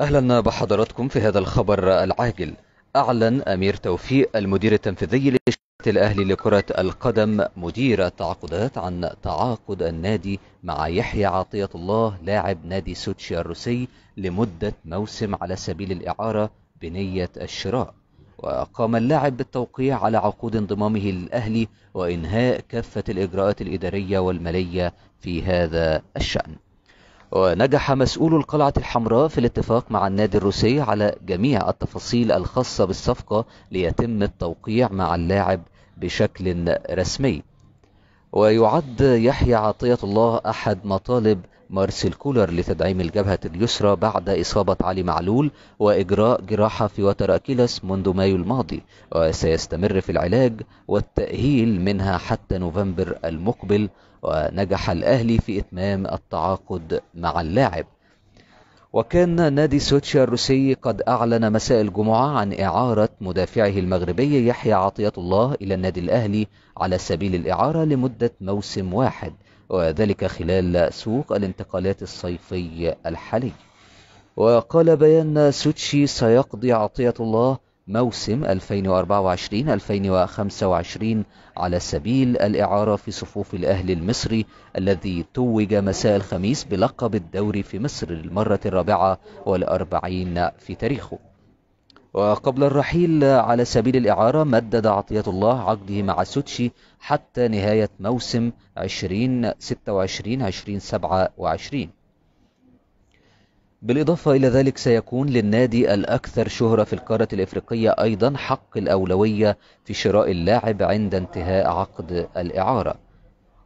أهلا بحضراتكم في هذا الخبر العاجل أعلن أمير توفيق المدير التنفيذي لشركة الأهلي لكرة القدم مدير التعاقدات عن تعاقد النادي مع يحيى عطية الله لاعب نادي سوتشي الروسي لمدة موسم على سبيل الإعارة بنية الشراء وقام اللاعب بالتوقيع على عقود انضمامه للأهلي وإنهاء كافة الإجراءات الإدارية والمالية في هذا الشأن ونجح مسؤول القلعة الحمراء في الاتفاق مع النادي الروسي على جميع التفاصيل الخاصة بالصفقة ليتم التوقيع مع اللاعب بشكل رسمي ويعد يحيى عطية الله أحد مطالب مارسيل كولر لتدعيم الجبهة اليسرى بعد إصابة علي معلول وإجراء جراحة في وتر أكيلس منذ مايو الماضي وسيستمر في العلاج والتأهيل منها حتى نوفمبر المقبل ونجح الأهلي في إتمام التعاقد مع اللاعب وكان نادي سوتشي الروسي قد أعلن مساء الجمعة عن إعارة مدافعه المغربي يحيى عطية الله إلى النادي الأهلي على سبيل الإعارة لمدة موسم واحد وذلك خلال سوق الانتقالات الصيفي الحالي وقال بيان سوتشي سيقضي عطية الله موسم 2024-2025 على سبيل الإعارة في صفوف الأهلي المصري الذي توج مساء الخميس بلقب الدوري في مصر للمرة الرابعة والأربعين في تاريخه وقبل الرحيل على سبيل الإعارة مدد عطية الله عقده مع سوتشي حتى نهاية موسم 2026-2027 بالإضافة إلى ذلك سيكون للنادي الأكثر شهرة في القارة الإفريقية أيضا حق الأولوية في شراء اللاعب عند انتهاء عقد الإعارة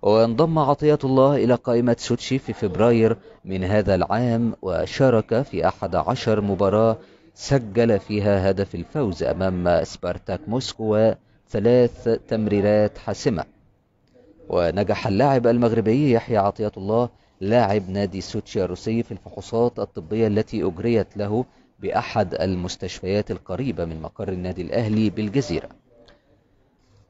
وانضم عطية الله إلى قائمة سوتشي في فبراير من هذا العام وشارك في أحد عشر مباراة سجل فيها هدف الفوز أمام سبارتاك موسكو ثلاث تمريرات حاسمة ونجح اللاعب المغربي يحيى عطية الله لاعب نادي سوتشي الروسي في الفحوصات الطبية التي أجريت له بأحد المستشفيات القريبة من مقر النادي الأهلي بالجزيرة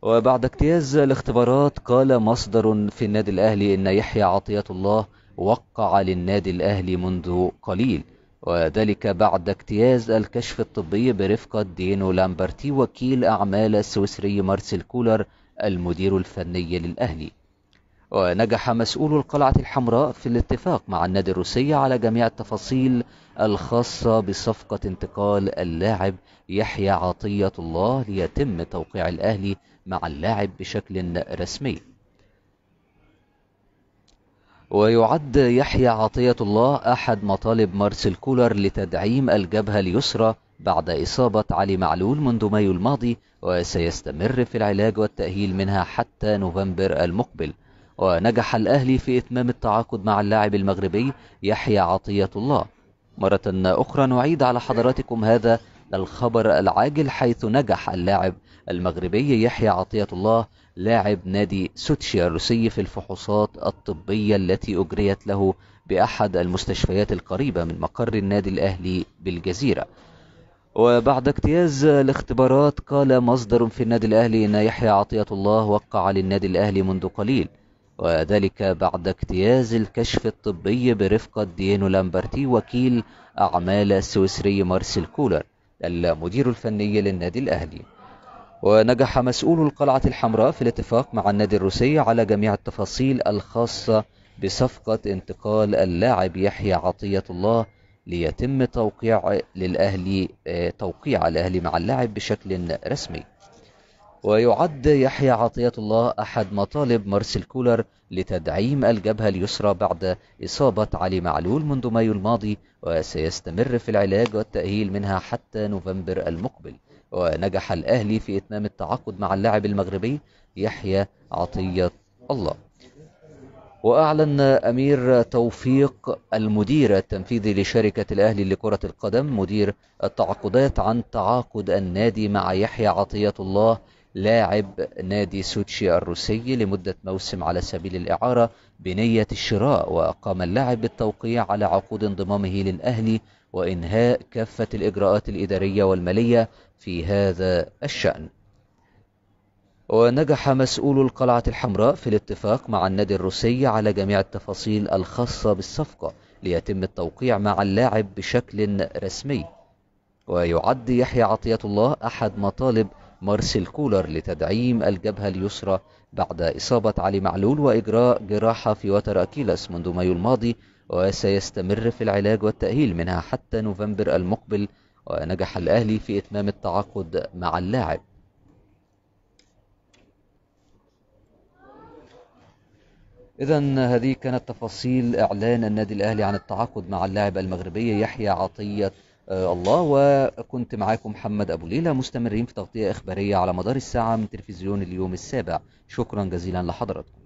وبعد اجتياز الاختبارات قال مصدر في النادي الأهلي إن يحيى عطية الله وقع للنادي الأهلي منذ قليل وذلك بعد اجتياز الكشف الطبي برفقة دينو لامبرتي وكيل أعمال السويسري مارسيل كولر المدير الفني للأهلي ونجح مسؤول القلعة الحمراء في الاتفاق مع النادي الروسي على جميع التفاصيل الخاصة بصفقة انتقال اللاعب يحيى عطية الله ليتم توقيع الأهلي مع اللاعب بشكل رسمي ويعد يحيى عطية الله أحد مطالب مارسيل كولر لتدعيم الجبهة اليسرى بعد إصابة علي معلول منذ مايو الماضي وسيستمر في العلاج والتأهيل منها حتى نوفمبر المقبل ونجح الأهلي في إتمام التعاقد مع اللاعب المغربي يحيى عطية الله مرة أخرى نعيد على حضراتكم هذا الخبر العاجل حيث نجح اللاعب المغربي يحيى عطية الله لاعب نادي سوتشي الروسي في الفحوصات الطبية التي أجريت له بأحد المستشفيات القريبة من مقر النادي الأهلي بالجزيرة وبعد اجتياز الاختبارات قال مصدر في النادي الأهلي أن يحيى عطية الله وقع للنادي الأهلي منذ قليل وذلك بعد اجتياز الكشف الطبي برفقة دينو لامبرتي وكيل أعمال السويسري مارسيل كولر المدير الفني للنادي الأهلي ونجح مسؤول القلعة الحمراء في الاتفاق مع النادي الروسي على جميع التفاصيل الخاصة بصفقة انتقال اللاعب يحيى عطية الله ليتم توقيع للأهلي آه، توقيع الأهلي مع اللاعب بشكل رسمي ويعد يحيى عطية الله أحد مطالب مارسيل كولر لتدعيم الجبهة اليسرى بعد إصابة علي معلول منذ مايو الماضي وسيستمر في العلاج والتأهيل منها حتى نوفمبر المقبل ونجح الأهلي في إتمام التعاقد مع اللاعب المغربي يحيى عطية الله وأعلن أمير توفيق المدير التنفيذي لشركة الأهلي لكرة القدم مدير التعاقدات عن تعاقد النادي مع يحيى عطية الله لاعب نادي سوتشي الروسي لمدة موسم على سبيل الإعارة بنية الشراء وقام اللاعب بالتوقيع على عقود انضمامه للأهلي وإنهاء كافة الإجراءات الإدارية والمالية في هذا الشأن ونجح مسؤول القلعة الحمراء في الاتفاق مع النادي الروسي على جميع التفاصيل الخاصة بالصفقة ليتم التوقيع مع اللاعب بشكل رسمي ويعد يحيى عطية الله أحد مطالب مارسيل كولر لتدعيم الجبهة اليسرى بعد إصابة علي معلول وإجراء جراحة في وتر أكيلس منذ مايو الماضي وسيستمر في العلاج والتأهيل منها حتى نوفمبر المقبل ونجح الأهلي في إتمام التعاقد مع اللاعب إذا هذه كانت تفاصيل إعلان النادي الأهلي عن التعاقد مع اللاعب المغربي يحيى عطية آه، الله وكنت معاكم محمد أبو ليلى مستمرين في تغطية إخبارية على مدار الساعة من تلفزيون اليوم السابع شكرا جزيلا لحضراتكم